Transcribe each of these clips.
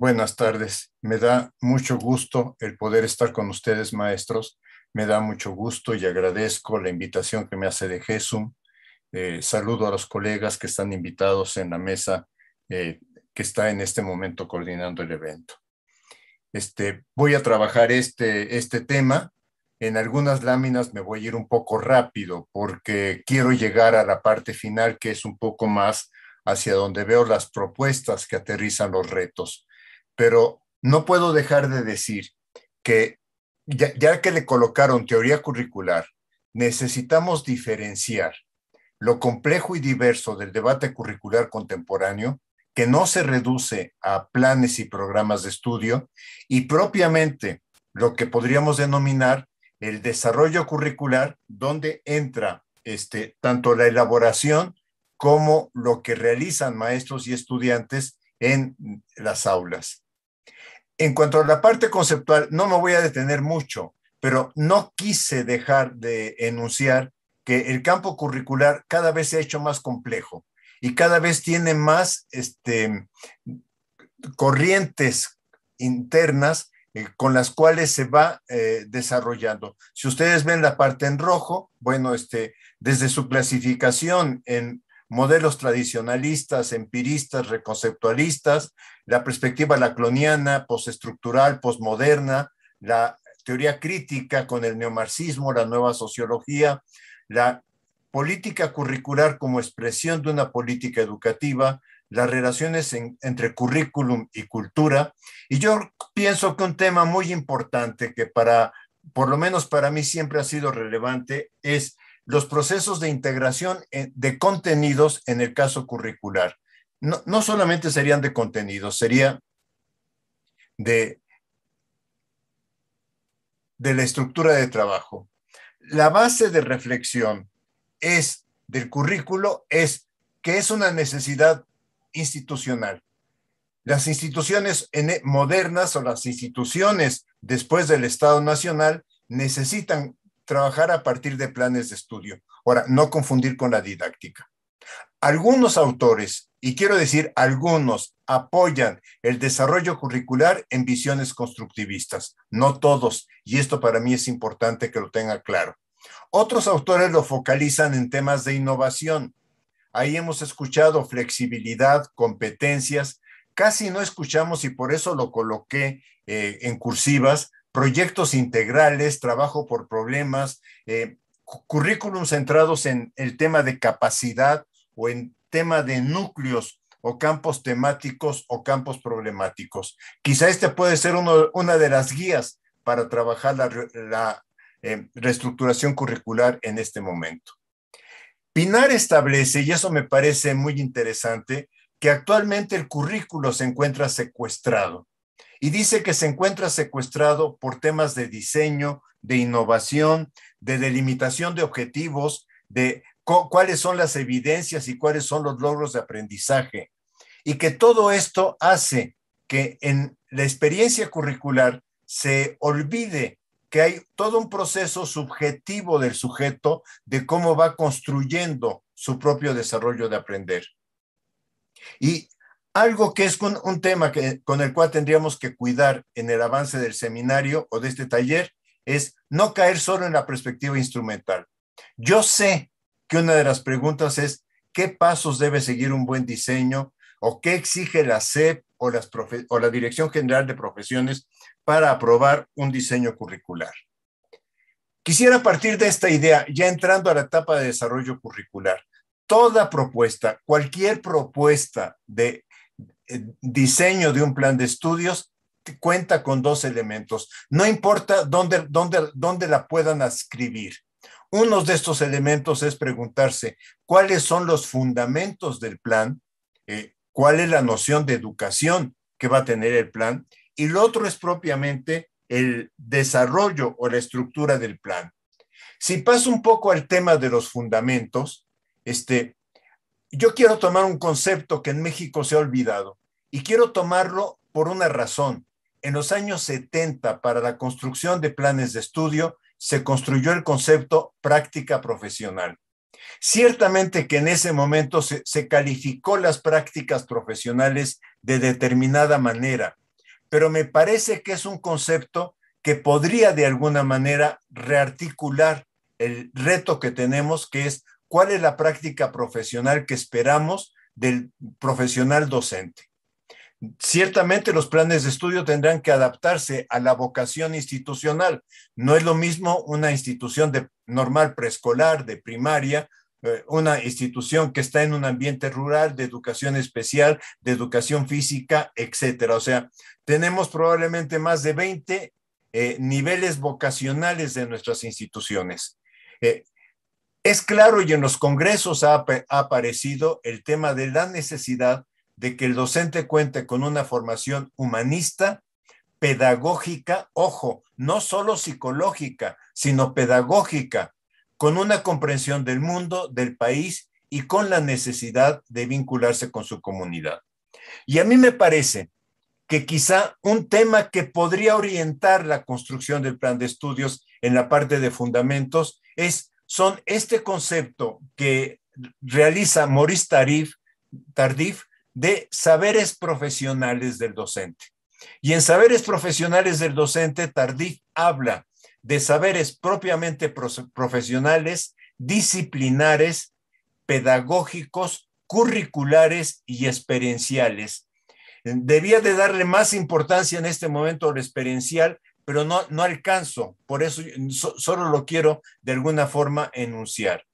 Buenas tardes. Me da mucho gusto el poder estar con ustedes, maestros. Me da mucho gusto y agradezco la invitación que me hace de Jesús. Eh, saludo a los colegas que están invitados en la mesa eh, que está en este momento coordinando el evento. Este, voy a trabajar este, este tema. En algunas láminas me voy a ir un poco rápido porque quiero llegar a la parte final que es un poco más hacia donde veo las propuestas que aterrizan los retos pero no puedo dejar de decir que ya, que le colocaron teoría curricular, necesitamos diferenciar lo complejo y diverso del debate curricular contemporáneo, que no se reduce a planes y programas de estudio, y propiamente lo que podríamos denominar el desarrollo curricular, donde entra este, tanto la elaboración como lo que realizan maestros y estudiantes en las aulas. En cuanto a la parte conceptual, no me voy a detener mucho, pero no quise dejar de enunciar que el campo curricular cada vez se ha hecho más complejo y cada vez tiene más este, corrientes internas eh, con las cuales se va eh, desarrollando. Si ustedes ven la parte en rojo, bueno, este, desde su clasificación en modelos tradicionalistas, empiristas, reconceptualistas, la perspectiva lacloniana, postestructural, postmoderna, la teoría crítica con el neomarxismo, la nueva sociología, la política curricular como expresión de una política educativa, las relaciones entre currículum y cultura. Y yo pienso que un tema muy importante que para, por lo menos para mí siempre ha sido relevante es los procesos de integración eh, de contenidos en el caso curricular no, solamente serían de contenido, sería de, de la estructura de trabajo. La base de reflexión es del currículo es que es una necesidad institucional. Las instituciones e, modernas o las instituciones después del Estado Nacional necesitan trabajar a partir de planes de estudio. Ahora, no confundir con la didáctica. Algunos autores, y quiero decir algunos, apoyan el desarrollo curricular en visiones constructivistas, no todos, y esto para mí es importante que lo tenga claro. Otros autores lo focalizan en temas de innovación. Ahí hemos escuchado flexibilidad, competencias, casi no escuchamos y por eso lo coloqué eh, en cursivas, proyectos integrales, trabajo por problemas, eh, currículum centrados en el tema de capacidad, o en tema de núcleos o campos temáticos o campos problemáticos. Quizá este puede ser una de las guías para trabajar la, eh, reestructuración curricular en este momento. Pinar establece, y eso me parece muy interesante, que actualmente el currículo se encuentra secuestrado y dice que se encuentra secuestrado por temas de diseño, de innovación, de delimitación de objetivos, de cuáles son las evidencias y cuáles son los logros de aprendizaje. Y que todo esto hace que en la experiencia curricular se olvide que hay todo un proceso subjetivo del sujeto de cómo va construyendo su propio desarrollo de aprender. Y algo que es un, tema que, con el cual tendríamos que cuidar en el avance del seminario o de este taller es no caer solo en la perspectiva instrumental. Yo sé que una de las preguntas es, ¿qué pasos debe seguir un buen diseño o qué exige la CEP o, la Dirección General de Profesiones para aprobar un diseño curricular? Quisiera partir de esta idea, ya entrando a la etapa de desarrollo curricular. Toda propuesta, cualquier propuesta de eh, diseño de un plan de estudios cuenta con dos elementos. No importa dónde, dónde, dónde la puedan escribir. Uno de estos elementos es preguntarse cuáles son los fundamentos del plan, eh, cuál es la noción de educación que va a tener el plan, y lo otro es propiamente el desarrollo o la estructura del plan. Si paso un poco al tema de los fundamentos, este, yo quiero tomar un concepto que en México se ha olvidado y quiero tomarlo por una razón. En los años 70, para la construcción de planes de estudio, se construyó el concepto práctica profesional. Ciertamente que en ese momento se, calificó las prácticas profesionales de determinada manera, pero me parece que es un concepto que podría de alguna manera rearticular el reto que tenemos, que es cuál es la práctica profesional que esperamos del profesional docente. Ciertamente los planes de estudio tendrán que adaptarse a la vocación institucional. No es lo mismo una institución de normal preescolar, de primaria, eh, una institución que está en un ambiente rural de educación especial, de educación física, etcétera. O sea, tenemos probablemente más de 20 eh, niveles vocacionales de nuestras instituciones. Eh, es claro y en los congresos ha, aparecido el tema de la necesidad de que el docente cuente con una formación humanista, pedagógica, ojo, no solo psicológica, sino pedagógica, con una comprensión del mundo, del país y con la necesidad de vincularse con su comunidad. Y a mí me parece que quizá un tema que podría orientar la construcción del plan de estudios en la parte de fundamentos es son este concepto que realiza Maurice Tarif, Tardif de saberes profesionales del docente. Y en saberes profesionales del docente, Tardif habla de saberes propiamente profesionales, disciplinares, pedagógicos, curriculares y experienciales. Debía de darle más importancia en este momento al experiencial, pero no, no alcanzo, por eso solo lo quiero de alguna forma enunciar.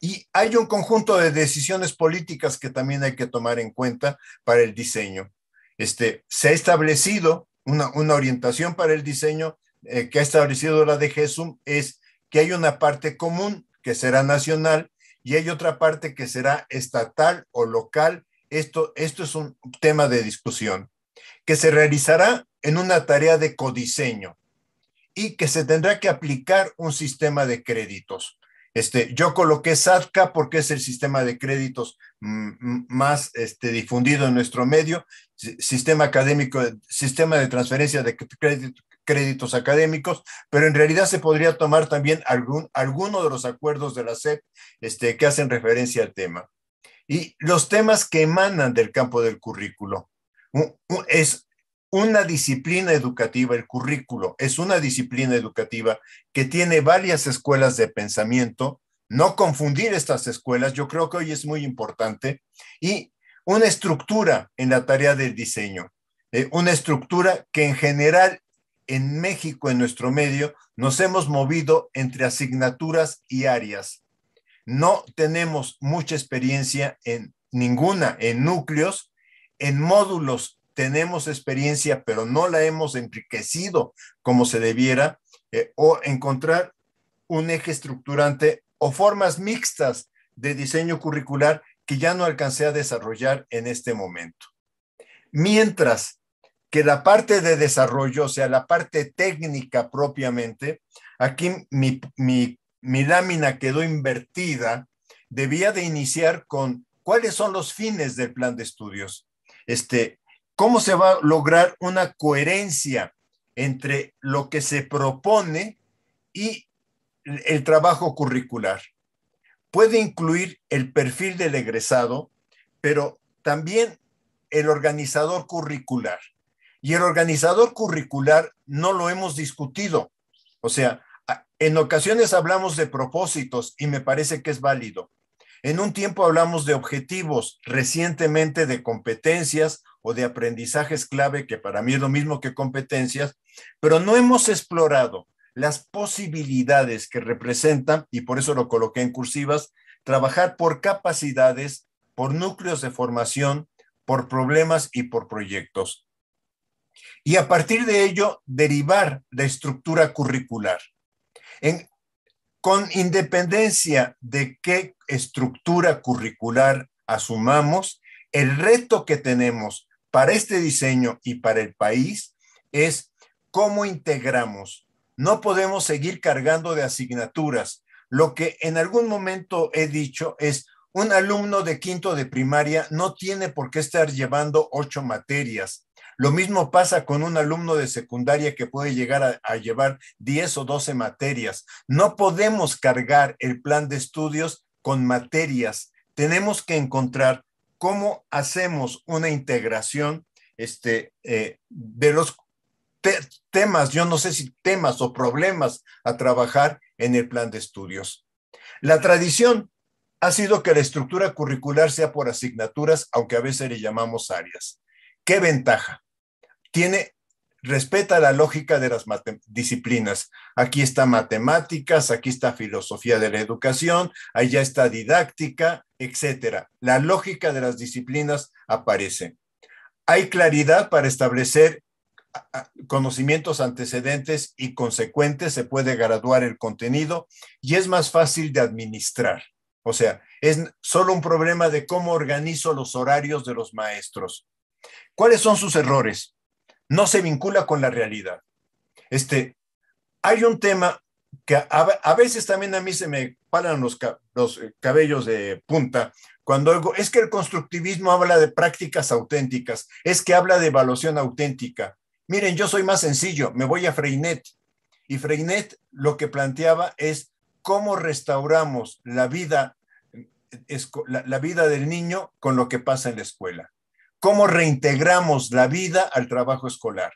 Y hay un conjunto de decisiones políticas que también hay que tomar en cuenta para el diseño. Este, se ha establecido una, orientación para el diseño eh, que ha establecido la de Jesús es que hay una parte común que será nacional y hay otra parte que será estatal o local. esto es un tema de discusión que se realizará en una tarea de codiseño y que se tendrá que aplicar un sistema de créditos. Este, yo coloqué SATCA porque es el sistema de créditos más este, difundido en nuestro medio, sistema académico, sistema de transferencia de créditos académicos, pero en realidad se podría tomar también algún, alguno de los acuerdos de la SEP este, que hacen referencia al tema. Y los temas que emanan del campo del currículo. Es, una disciplina educativa, el currículo es una disciplina educativa que tiene varias escuelas de pensamiento, no confundir estas escuelas, yo creo que hoy es muy importante, y una estructura en la tarea del diseño, eh, una estructura que en general en México, en nuestro medio, nos hemos movido entre asignaturas y áreas. No tenemos mucha experiencia en ninguna, en núcleos, en módulos tenemos experiencia, pero no la hemos enriquecido como se debiera, eh, o encontrar un eje estructurante o formas mixtas de diseño curricular que ya no alcancé a desarrollar en este momento. Mientras que la parte de desarrollo, o sea, la parte técnica propiamente, aquí mi, mi lámina quedó invertida, debía de iniciar con cuáles son los fines del plan de estudios. Este, ¿Cómo se va a lograr una coherencia entre lo que se propone y el trabajo curricular? Puede incluir el perfil del egresado, pero también el organizador curricular. Y el organizador curricular no lo hemos discutido. O sea, en ocasiones hablamos de propósitos y me parece que es válido, en un tiempo hablamos de objetivos, recientemente de competencias o de aprendizajes clave, que para mí es lo mismo que competencias, pero no hemos explorado las posibilidades que representan, y por eso lo coloqué en cursivas, trabajar por capacidades, por núcleos de formación, por problemas y por proyectos. Y a partir de ello, derivar la estructura curricular. En, con independencia de qué estructura curricular asumamos, el reto que tenemos para este diseño y para el país es cómo integramos. No podemos seguir cargando de asignaturas. Lo que en algún momento he dicho es, un alumno de quinto de primaria no tiene por qué estar llevando ocho materias. Lo mismo pasa con un alumno de secundaria que puede llegar a, llevar 10 o 12 materias. No podemos cargar el plan de estudios con materias. Tenemos que encontrar cómo hacemos una integración este, eh, de los temas, yo no sé si temas o problemas a trabajar en el plan de estudios. La tradición ha sido que la estructura curricular sea por asignaturas, aunque a veces le llamamos áreas. ¿Qué ventaja? Tiene, respeta la lógica de las disciplinas. Aquí está matemáticas, aquí está filosofía de la educación, allá está didáctica, etcétera. La lógica de las disciplinas aparece. Hay claridad para establecer conocimientos antecedentes y consecuentes, se puede graduar el contenido y es más fácil de administrar. O sea, es solo un problema de cómo organizo los horarios de los maestros. ¿Cuáles son sus errores? No se vincula con la realidad. Este, hay un tema que a, veces también a mí se me paran los, los eh, cabellos de punta cuando oigo, es que el constructivismo habla de prácticas auténticas, es que habla de evaluación auténtica. Miren, yo soy más sencillo, me voy a Freinet. Y Freinet lo que planteaba es cómo restauramos la vida, eh, la, vida del niño con lo que pasa en la escuela cómo reintegramos la vida al trabajo escolar.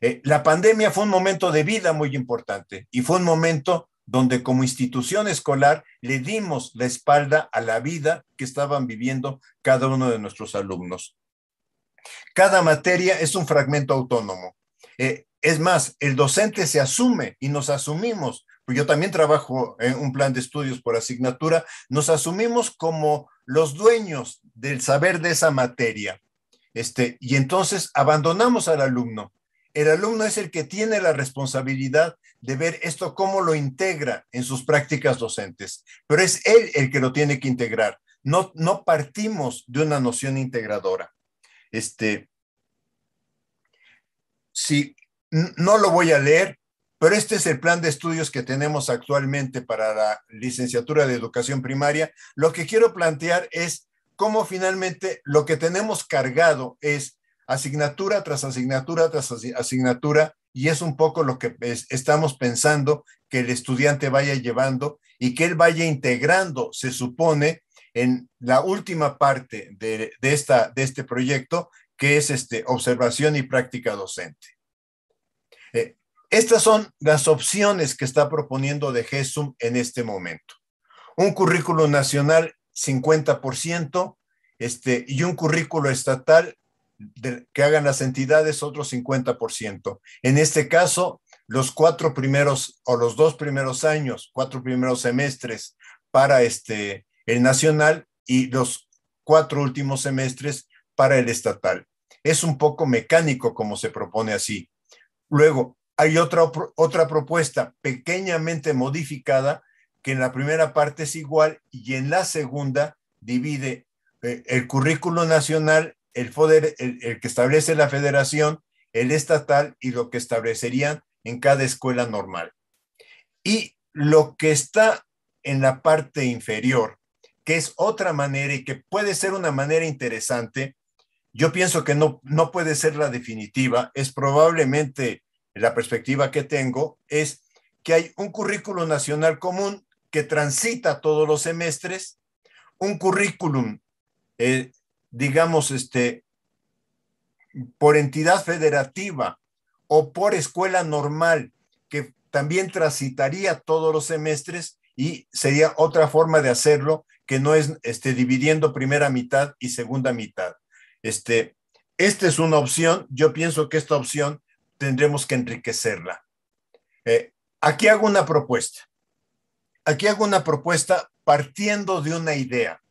Eh, la pandemia fue un momento de vida muy importante y fue un momento donde como institución escolar le dimos la espalda a la vida que estaban viviendo cada uno de nuestros alumnos. Cada materia es un fragmento autónomo. Eh, es más, el docente se asume y nos asumimos, pues yo también trabajo en un plan de estudios por asignatura, nos asumimos como los dueños del saber de esa materia. Este, y entonces abandonamos al alumno. El alumno es el que tiene la responsabilidad de ver esto cómo lo integra en sus prácticas docentes, pero es él el que lo tiene que integrar. No, no partimos de una noción integradora. Este, si no lo voy a leer, pero este es el plan de estudios que tenemos actualmente para la licenciatura de educación primaria. Lo que quiero plantear es cómo finalmente lo que tenemos cargado es asignatura tras asignatura tras asignatura y es un poco lo que estamos pensando que el estudiante vaya llevando y que él vaya integrando, se supone, en la última parte de, este proyecto, que es este, observación y práctica docente. Eh, estas son las opciones que está proponiendo de GESUM en este momento. Un currículo nacional 50%, este, y un currículo estatal que hagan las entidades otro 50%. En este caso, los cuatro primeros o los dos primeros años, cuatro primeros semestres para este, el nacional y los cuatro últimos semestres para el estatal. Es un poco mecánico como se propone así. Luego, hay otra, otra propuesta pequeñamente modificada que en la primera parte es igual y en la segunda divide eh, el currículo nacional, el, poder, que establece la federación, el estatal y lo que establecerían en cada escuela normal. Y lo que está en la parte inferior, que es otra manera y que puede ser una manera interesante, yo pienso que no, no puede ser la definitiva, es probablemente la perspectiva que tengo, es que hay un currículo nacional común que transita todos los semestres, un currículum, eh, digamos, este, por entidad federativa o por escuela normal, que también transitaría todos los semestres y sería otra forma de hacerlo que no es este, dividiendo primera mitad y segunda mitad. Este, esta es una opción, yo pienso que esta opción tendremos que enriquecerla. Eh, aquí hago una propuesta aquí hago una propuesta partiendo de una idea.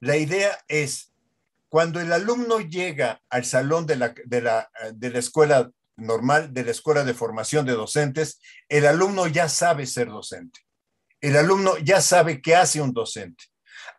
La idea es, cuando el alumno llega al salón de la, escuela normal, de la escuela de formación de docentes, el alumno ya sabe ser docente. El alumno ya sabe qué hace un docente.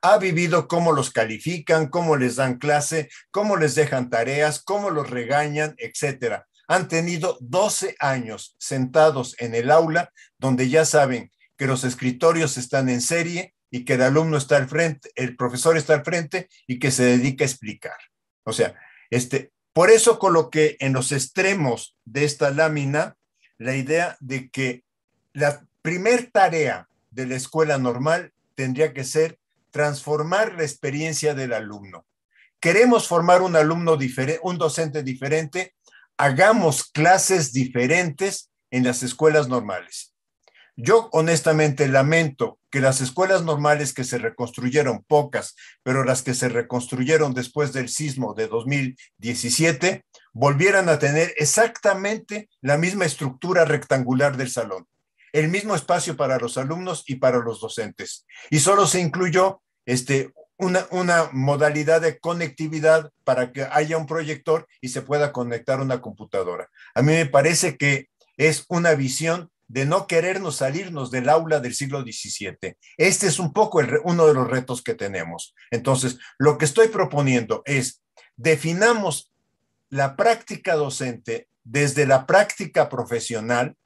Ha vivido cómo los califican, cómo les dan clase, cómo les dejan tareas, cómo los regañan, etcétera. Han tenido 12 años sentados en el aula donde ya saben que los escritorios están en serie y que el alumno está al frente, el profesor está al frente y que se dedica a explicar. O sea, este, por eso coloqué en los extremos de esta lámina la idea de que la primer tarea de la escuela normal tendría que ser transformar la experiencia del alumno. Queremos formar un alumno diferente, un docente diferente, hagamos clases diferentes en las escuelas normales. Yo honestamente lamento que las escuelas normales que se reconstruyeron, pocas, pero las que se reconstruyeron después del sismo de 2017, volvieran a tener exactamente la misma estructura rectangular del salón, el mismo espacio para los alumnos y para los docentes. Y solo se incluyó este, una, una, modalidad de conectividad para que haya un proyector y se pueda conectar una computadora. A mí me parece que es una visión de no querernos salirnos del aula del siglo XVII. Este es un poco el, uno de los retos que tenemos. Entonces, lo que estoy proponiendo es definamos la práctica docente desde la práctica profesional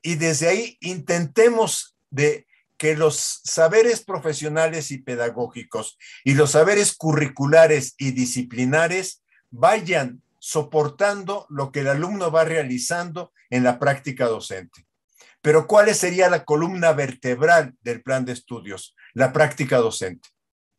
y desde ahí intentemos de que los saberes profesionales y pedagógicos y los saberes curriculares y disciplinares vayan soportando lo que el alumno va realizando en la práctica docente. Pero ¿cuál sería la columna vertebral del plan de estudios? La práctica docente.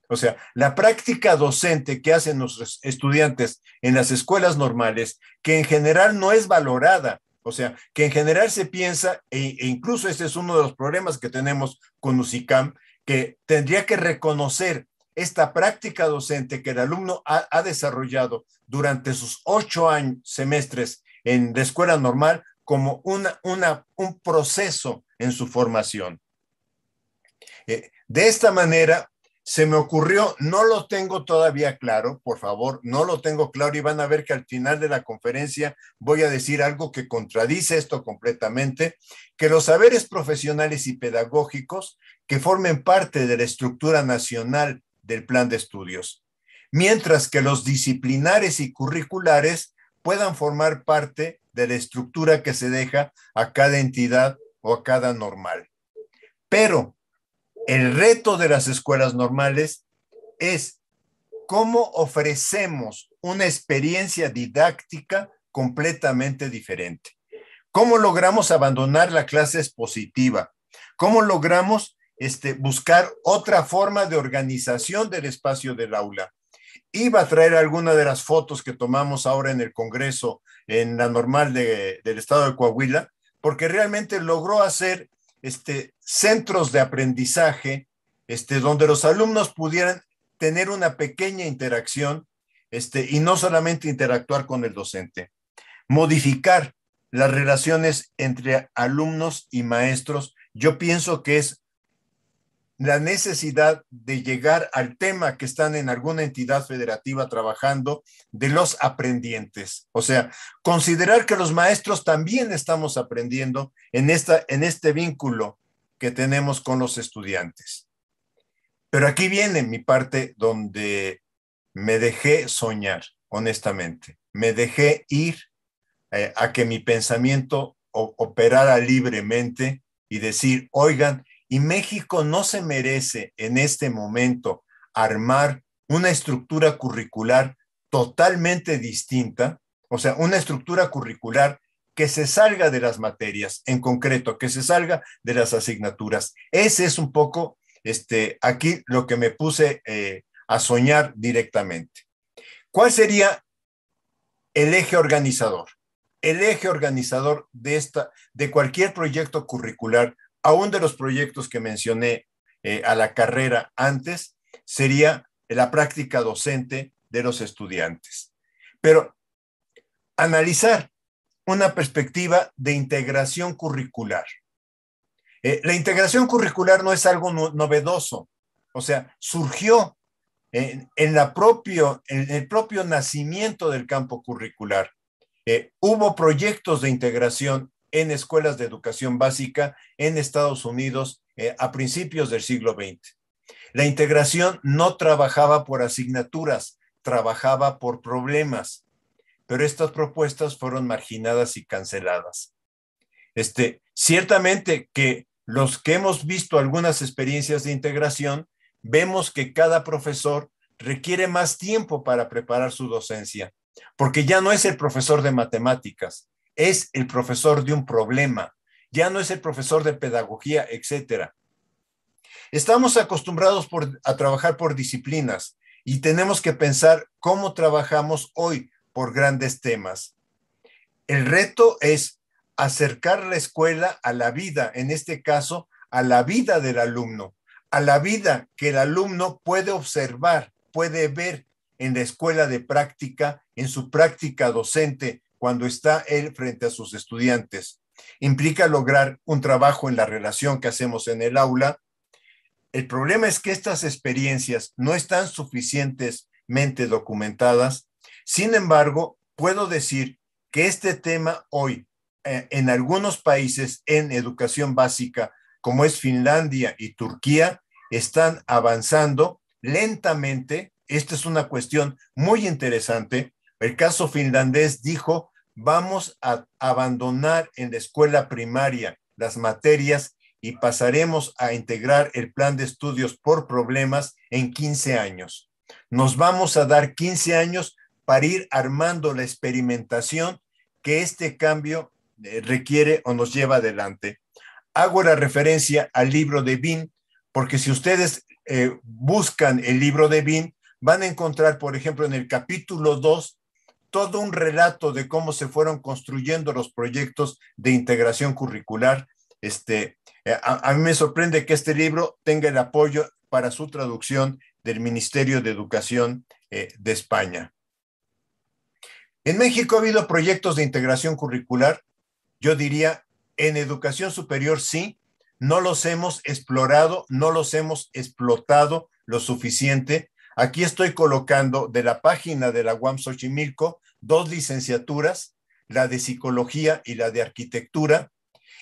O sea, la práctica docente que hacen nuestros estudiantes en las escuelas normales, que en general no es valorada, o sea, que en general se piensa, e, e incluso este es uno de los problemas que tenemos con UCICAM, que tendría que reconocer esta práctica docente que el alumno ha, desarrollado durante sus ocho años, semestres en la escuela normal como una, un proceso en su formación. Eh, de esta manera, se me ocurrió, no lo tengo todavía claro, por favor, no lo tengo claro y van a ver que al final de la conferencia voy a decir algo que contradice esto completamente, que los saberes profesionales y pedagógicos que formen parte de la estructura nacional del plan de estudios, mientras que los disciplinares y curriculares puedan formar parte de la estructura que se deja a cada entidad o a cada normal. Pero el reto de las escuelas normales es cómo ofrecemos una experiencia didáctica completamente diferente. ¿Cómo logramos abandonar la clase expositiva? ¿Cómo logramos este, buscar otra forma de organización del espacio del aula? Iba a traer alguna de las fotos que tomamos ahora en el Congreso en la normal del estado de Coahuila, porque realmente logró hacer este, centros de aprendizaje este, donde los alumnos pudieran tener una pequeña interacción este, y no solamente interactuar con el docente. Modificar las relaciones entre alumnos y maestros, yo pienso que es la necesidad de llegar al tema que están en alguna entidad federativa trabajando de los aprendientes. O sea, considerar que los maestros también estamos aprendiendo en, esta, en este vínculo que tenemos con los estudiantes. Pero aquí viene mi parte donde me dejé soñar, honestamente. Me dejé ir eh, a que mi pensamiento operara libremente y decir, oigan, y México no se merece en este momento armar una estructura curricular totalmente distinta, o sea, una estructura curricular que se salga de las materias, en concreto, que se salga de las asignaturas. Ese es un poco, este, aquí lo que me puse eh, a soñar directamente. ¿Cuál sería el eje organizador? El eje organizador de, esta, de cualquier proyecto curricular aún de los proyectos que mencioné eh, a la carrera antes, sería la práctica docente de los estudiantes. Pero analizar una perspectiva de integración curricular. Eh, la integración curricular no es algo novedoso, o sea, surgió en, el propio nacimiento del campo curricular. Eh, hubo proyectos de integración en escuelas de educación básica en Estados Unidos eh, a principios del siglo XX. La integración no trabajaba por asignaturas, trabajaba por problemas, pero estas propuestas fueron marginadas y canceladas. Este, ciertamente que los que hemos visto algunas experiencias de integración, vemos que cada profesor requiere más tiempo para preparar su docencia, porque ya no es el profesor de matemáticas, es el profesor de un problema, ya no es el profesor de pedagogía, etc. Estamos acostumbrados a trabajar por disciplinas y tenemos que pensar cómo trabajamos hoy por grandes temas. El reto es acercar la escuela a la vida, en este caso, a la vida del alumno, a la vida que el alumno puede observar, puede ver en la escuela de práctica, en su práctica docente, cuando está él frente a sus estudiantes. Implica lograr un trabajo en la relación que hacemos en el aula. El problema es que estas experiencias no están suficientemente documentadas. Sin embargo, puedo decir que este tema hoy eh, en algunos países en educación básica, como es Finlandia y Turquía, están avanzando lentamente. Esta es una cuestión muy interesante el caso finlandés dijo, vamos a abandonar en la escuela primaria las materias y pasaremos a integrar el plan de estudios por problemas en 15 años. Nos vamos a dar 15 años para ir armando la experimentación que este cambio eh, requiere o nos lleva adelante. Hago la referencia al libro de Bin porque si ustedes eh, buscan el libro de Bin van a encontrar, por ejemplo, en el capítulo 2, todo un relato de cómo se fueron construyendo los proyectos de integración curricular. Este, eh, a, mí me sorprende que este libro tenga el apoyo para su traducción del Ministerio de Educación eh, de España. En México ha habido proyectos de integración curricular. Yo diría, en educación superior sí, no los hemos explorado, no los hemos explotado lo suficiente Aquí estoy colocando de la página de la UAM Xochimilco dos licenciaturas, la de psicología y la de arquitectura.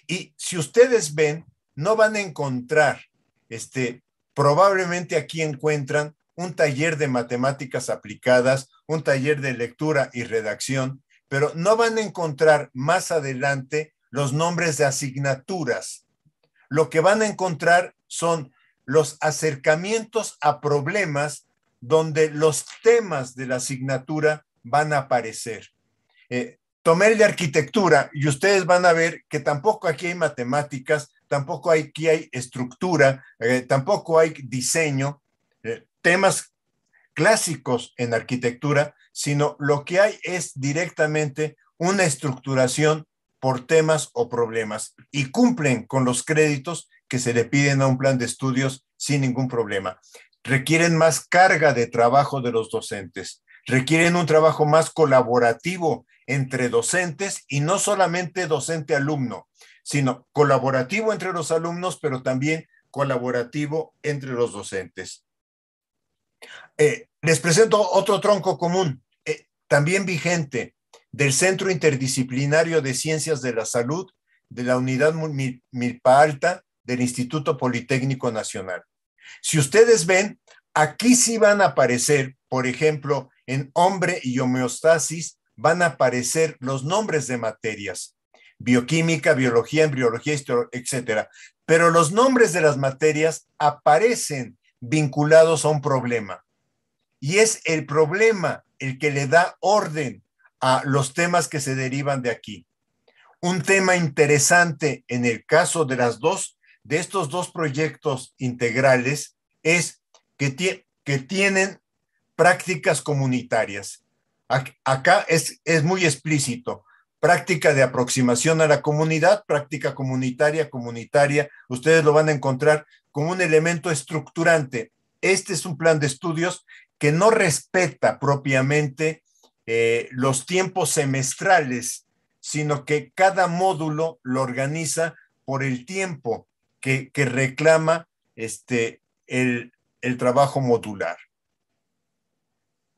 Y si ustedes ven, no van a encontrar, este, probablemente aquí encuentran un taller de matemáticas aplicadas, un taller de lectura y redacción, pero no van a encontrar más adelante los nombres de asignaturas. Lo que van a encontrar son los acercamientos a problemas donde los temas de la asignatura van a aparecer. Eh, tomé el de arquitectura y ustedes van a ver que tampoco aquí hay matemáticas, tampoco aquí hay estructura, eh, tampoco hay diseño, eh, temas clásicos en arquitectura, sino lo que hay es directamente una estructuración por temas o problemas y cumplen con los créditos que se le piden a un plan de estudios sin ningún problema requieren más carga de trabajo de los docentes, requieren un trabajo más colaborativo entre docentes y no solamente docente-alumno, sino colaborativo entre los alumnos, pero también colaborativo entre los docentes. Eh, les presento otro tronco común, eh, también vigente, del Centro Interdisciplinario de Ciencias de la Salud de la Unidad Milpa Alta del Instituto Politécnico Nacional. Si ustedes ven, aquí sí van a aparecer, por ejemplo, en hombre y homeostasis van a aparecer los nombres de materias, bioquímica, biología, embriología, etc. Pero los nombres de las materias aparecen vinculados a un problema. Y es el problema el que le da orden a los temas que se derivan de aquí. Un tema interesante en el caso de las dos de estos dos proyectos integrales es que, que tienen prácticas comunitarias. Acá es, es muy explícito. Práctica de aproximación a la comunidad, práctica comunitaria, comunitaria. Ustedes lo van a encontrar como un elemento estructurante. Este es un plan de estudios que no respeta propiamente eh, los tiempos semestrales, sino que cada módulo lo organiza por el tiempo que, reclama este, el, trabajo modular.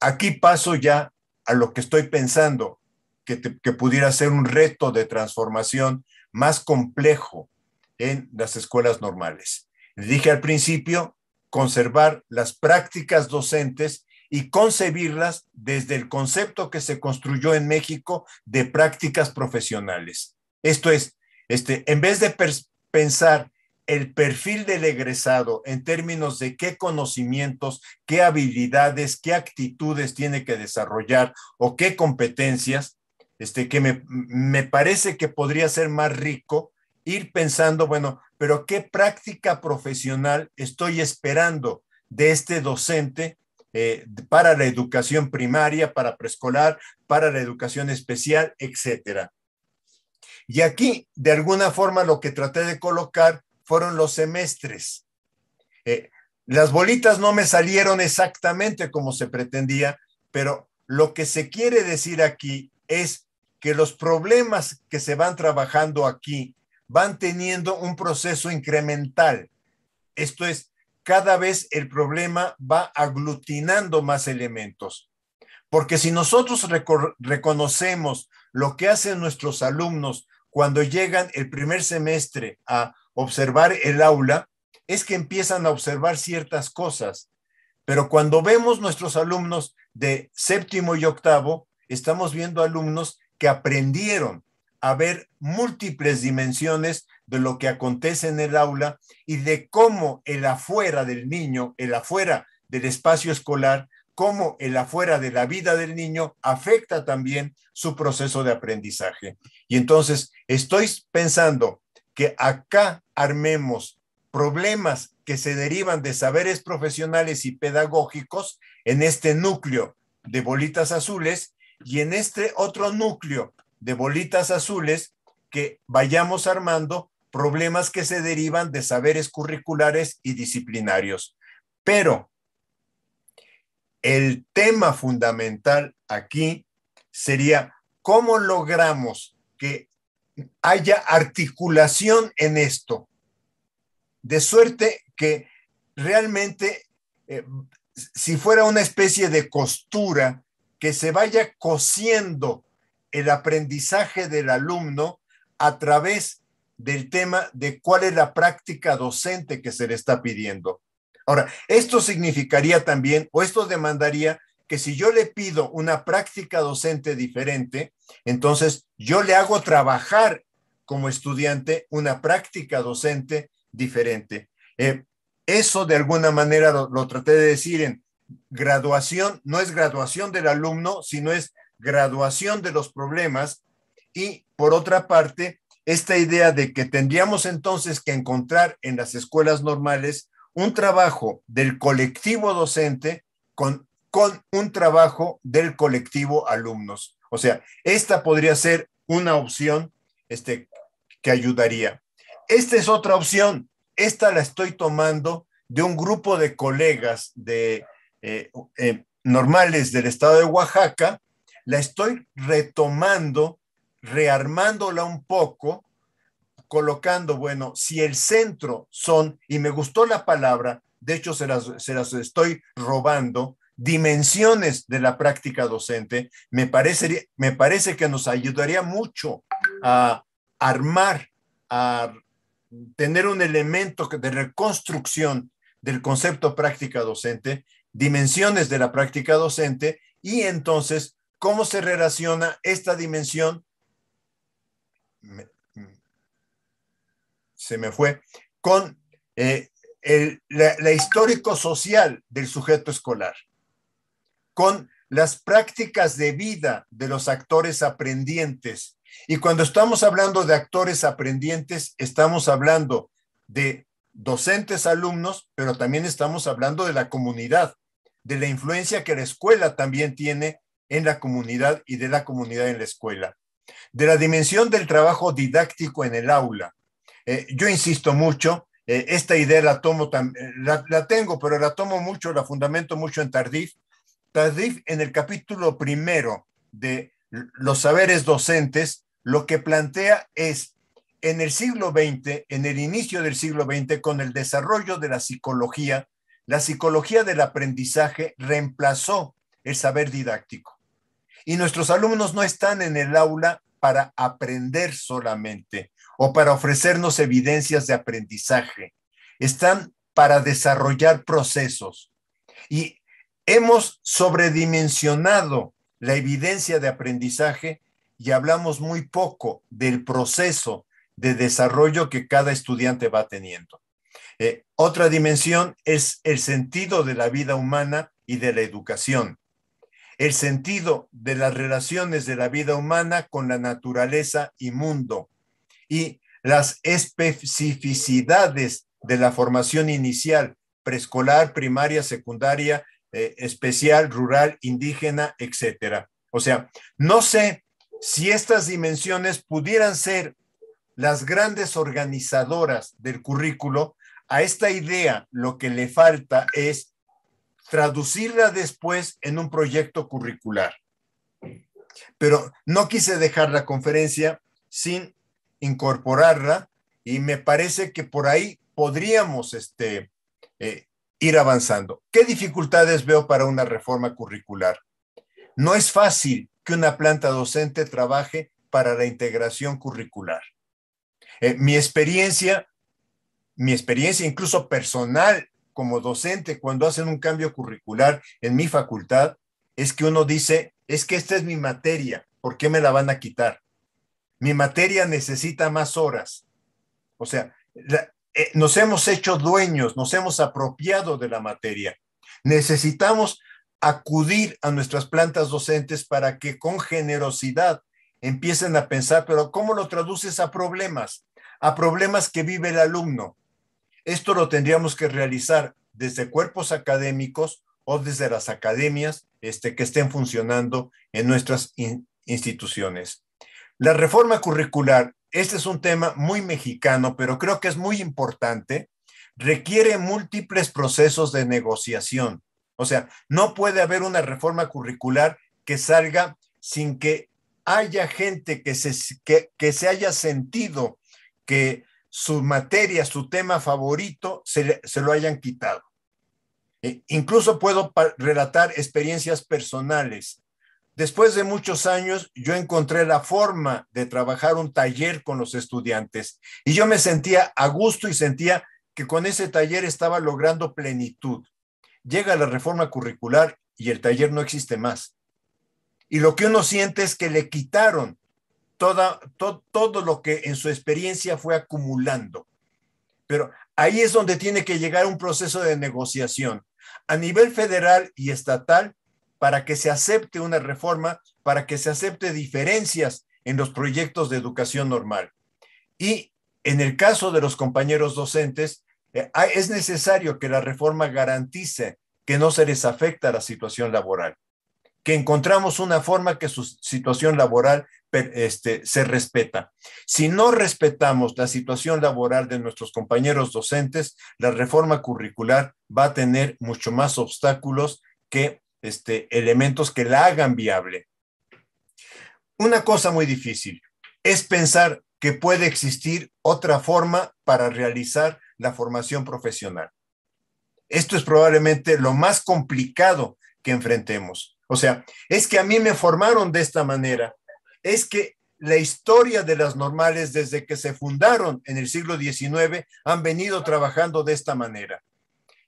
Aquí paso ya a lo que estoy pensando, que, pudiera ser un reto de transformación más complejo en las escuelas normales. Dije al principio, conservar las prácticas docentes y concebirlas desde el concepto que se construyó en México de prácticas profesionales. Esto es, este, en vez de pensar el perfil del egresado en términos de qué conocimientos, qué habilidades, qué actitudes tiene que desarrollar o qué competencias, este, que me, parece que podría ser más rico ir pensando, bueno, pero qué práctica profesional estoy esperando de este docente eh, para la educación primaria, para preescolar, para la educación especial, etcétera. Y aquí, de alguna forma, lo que traté de colocar fueron los semestres. Eh, las bolitas no me salieron exactamente como se pretendía, pero lo que se quiere decir aquí es que los problemas que se van trabajando aquí van teniendo un proceso incremental. Esto es, cada vez el problema va aglutinando más elementos. Porque si nosotros reconocemos lo que hacen nuestros alumnos cuando llegan el primer semestre a observar el aula es que empiezan a observar ciertas cosas, pero cuando vemos nuestros alumnos de séptimo y octavo, estamos viendo alumnos que aprendieron a ver múltiples dimensiones de lo que acontece en el aula y de cómo el afuera del niño, el afuera del espacio escolar, cómo el afuera de la vida del niño afecta también su proceso de aprendizaje. Y entonces estoy pensando que acá armemos problemas que se derivan de saberes profesionales y pedagógicos en este núcleo de bolitas azules y en este otro núcleo de bolitas azules que vayamos armando problemas que se derivan de saberes curriculares y disciplinarios. Pero el tema fundamental aquí sería cómo logramos que haya articulación en esto, de suerte que realmente, eh, si fuera una especie de costura, que se vaya cosiendo el aprendizaje del alumno a través del tema de cuál es la práctica docente que se le está pidiendo. Ahora, esto significaría también, o esto demandaría que si yo le pido una práctica docente diferente, entonces yo le hago trabajar como estudiante una práctica docente diferente. Eh, eso de alguna manera lo, lo traté de decir en graduación, no es graduación del alumno, sino es graduación de los problemas y por otra parte, esta idea de que tendríamos entonces que encontrar en las escuelas normales un trabajo del colectivo docente con con un trabajo del colectivo alumnos. O sea, esta podría ser una opción este, que ayudaría. Esta es otra opción. Esta la estoy tomando de un grupo de colegas de, eh, eh, normales del estado de Oaxaca. La estoy retomando, rearmándola un poco, colocando, bueno, si el centro son, y me gustó la palabra, de hecho se las estoy robando, dimensiones de la práctica docente, me parece, me parece que nos ayudaría mucho a armar, a tener un elemento de reconstrucción del concepto práctica docente, dimensiones de la práctica docente y entonces cómo se relaciona esta dimensión. se me fue, con eh, el, la histórico-social del sujeto escolar con las prácticas de vida de los actores aprendientes. Y cuando estamos hablando de actores aprendientes, estamos hablando de docentes, alumnos, pero también estamos hablando de la comunidad, de la influencia que la escuela también tiene en la comunidad y de la comunidad en la escuela, de la dimensión del trabajo didáctico en el aula. Eh, yo insisto mucho, eh, esta idea la tomo, eh, la, la tengo, pero la tomo mucho, la fundamento mucho en Tardif, Tadif en el capítulo primero de Los saberes docentes, lo que plantea es, en el siglo XX, en el inicio del siglo XX, con el desarrollo de la psicología, la psicología del aprendizaje reemplazó el saber didáctico. Y nuestros alumnos no están en el aula para aprender solamente o para ofrecernos evidencias de aprendizaje. Están para desarrollar procesos. Y Hemos sobredimensionado la evidencia de aprendizaje y hablamos muy poco del proceso de desarrollo que cada estudiante va teniendo. Eh, otra dimensión es el sentido de la vida humana y de la educación. El sentido de las relaciones de la vida humana con la naturaleza y mundo. Y las especificidades de la formación inicial, preescolar, primaria, secundaria eh, especial, rural, indígena, etcétera. O sea, no sé si estas dimensiones pudieran ser las grandes organizadoras del currículo, a esta idea lo que le falta es traducirla después en un proyecto curricular. Pero no quise dejar la conferencia sin incorporarla y me parece que por ahí podríamos este, eh, ir avanzando. ¿Qué dificultades veo para una reforma curricular? No es fácil que una planta docente trabaje para la integración curricular. Eh, mi experiencia, mi experiencia incluso personal como docente cuando hacen un cambio curricular en mi facultad, es que uno dice, es que esta es mi materia, ¿por qué me la van a quitar? Mi materia necesita más horas. O sea, la, eh, nos hemos hecho dueños, nos hemos apropiado de la materia. Necesitamos acudir a nuestras plantas docentes para que con generosidad empiecen a pensar, pero ¿cómo lo traduces a problemas? A problemas que vive el alumno. Esto lo tendríamos que realizar desde cuerpos académicos o desde las academias este, que estén funcionando en nuestras instituciones. La reforma curricular este es un tema muy mexicano, pero creo que es muy importante. Requiere múltiples procesos de negociación. O sea, no puede haber una reforma curricular que salga sin que haya gente que se, que, se haya sentido que su materia, su tema favorito, se, lo hayan quitado. E incluso puedo relatar experiencias personales. Después de muchos años, yo encontré la forma de trabajar un taller con los estudiantes y yo me sentía a gusto y sentía que con ese taller estaba logrando plenitud. Llega la reforma curricular y el taller no existe más. Y lo que uno siente es que le quitaron todo lo que en su experiencia fue acumulando. Pero ahí es donde tiene que llegar un proceso de negociación. A nivel federal y estatal, para que se acepte una reforma, para que se acepte diferencias en los proyectos de educación normal. Y en el caso de los compañeros docentes, eh, es necesario que la reforma garantice que no se les afecta la situación laboral, que encontramos una forma que su situación laboral este, se respeta. Si no respetamos la situación laboral de nuestros compañeros docentes, la reforma curricular va a tener mucho más obstáculos que este, elementos que la hagan viable. Una cosa muy difícil es pensar que puede existir otra forma para realizar la formación profesional. Esto es probablemente lo más complicado que enfrentemos. O sea, es que a mí me formaron de esta manera. Es que la historia de las normales desde que se fundaron en el siglo XIX han venido trabajando de esta manera.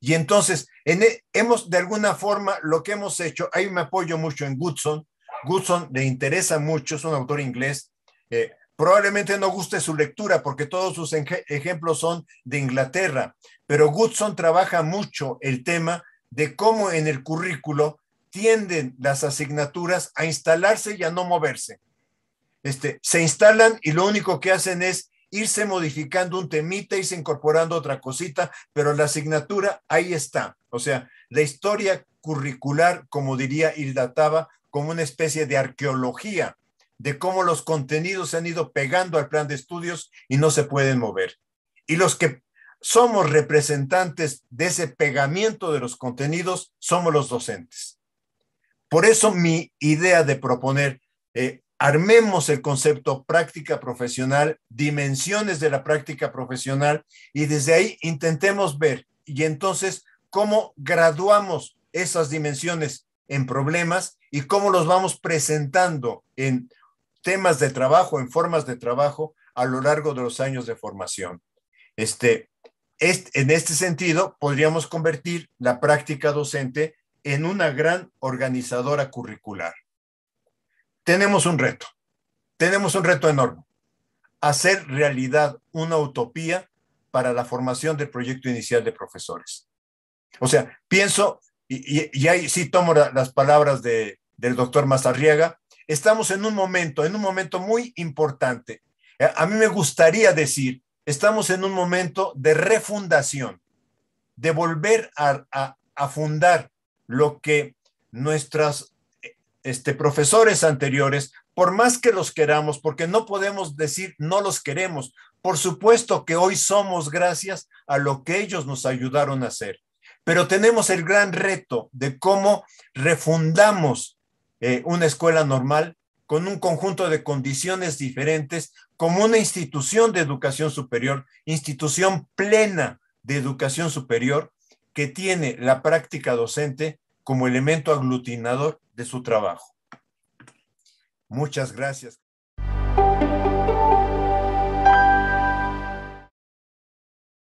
Y entonces, e, hemos de alguna forma, lo que hemos hecho, ahí me apoyo mucho en Goodson. Goodson le interesa mucho, es un autor inglés. Eh, probablemente no guste su lectura porque todos sus ejemplos son de Inglaterra, pero Goodson trabaja mucho el tema de cómo en el currículo tienden las asignaturas a instalarse y a no moverse. Este, se instalan y lo único que hacen es irse modificando un temita, irse incorporando otra cosita, pero la asignatura ahí está. O sea, la historia curricular, como diría Hilda Taba, como una especie de arqueología de cómo los contenidos se han ido pegando al plan de estudios y no se pueden mover. Y los que somos representantes de ese pegamiento de los contenidos somos los docentes. Por eso mi idea de proponer eh, armemos el concepto práctica profesional, dimensiones de la práctica profesional y desde ahí intentemos ver y entonces cómo graduamos esas dimensiones en problemas y cómo los vamos presentando en temas de trabajo, en formas de trabajo a lo largo de los años de formación. Este, en este sentido, podríamos convertir la práctica docente en una gran organizadora curricular tenemos un reto, tenemos un reto enorme, hacer realidad una utopía para la formación del proyecto inicial de profesores. O sea, pienso, y, ahí sí tomo las palabras del doctor Mazarriaga, estamos en un momento, en un momento muy importante. A mí me gustaría decir, estamos en un momento de refundación, de volver a fundar lo que nuestras este, profesores anteriores, por más que los queramos, porque no podemos decir no los queremos. Por supuesto que hoy somos gracias a lo que ellos nos ayudaron a hacer, pero tenemos el gran reto de cómo refundamos eh, una escuela normal con un conjunto de condiciones diferentes, como una institución de educación superior, institución plena de educación superior, que tiene la práctica docente como elemento aglutinador de su trabajo. Muchas gracias.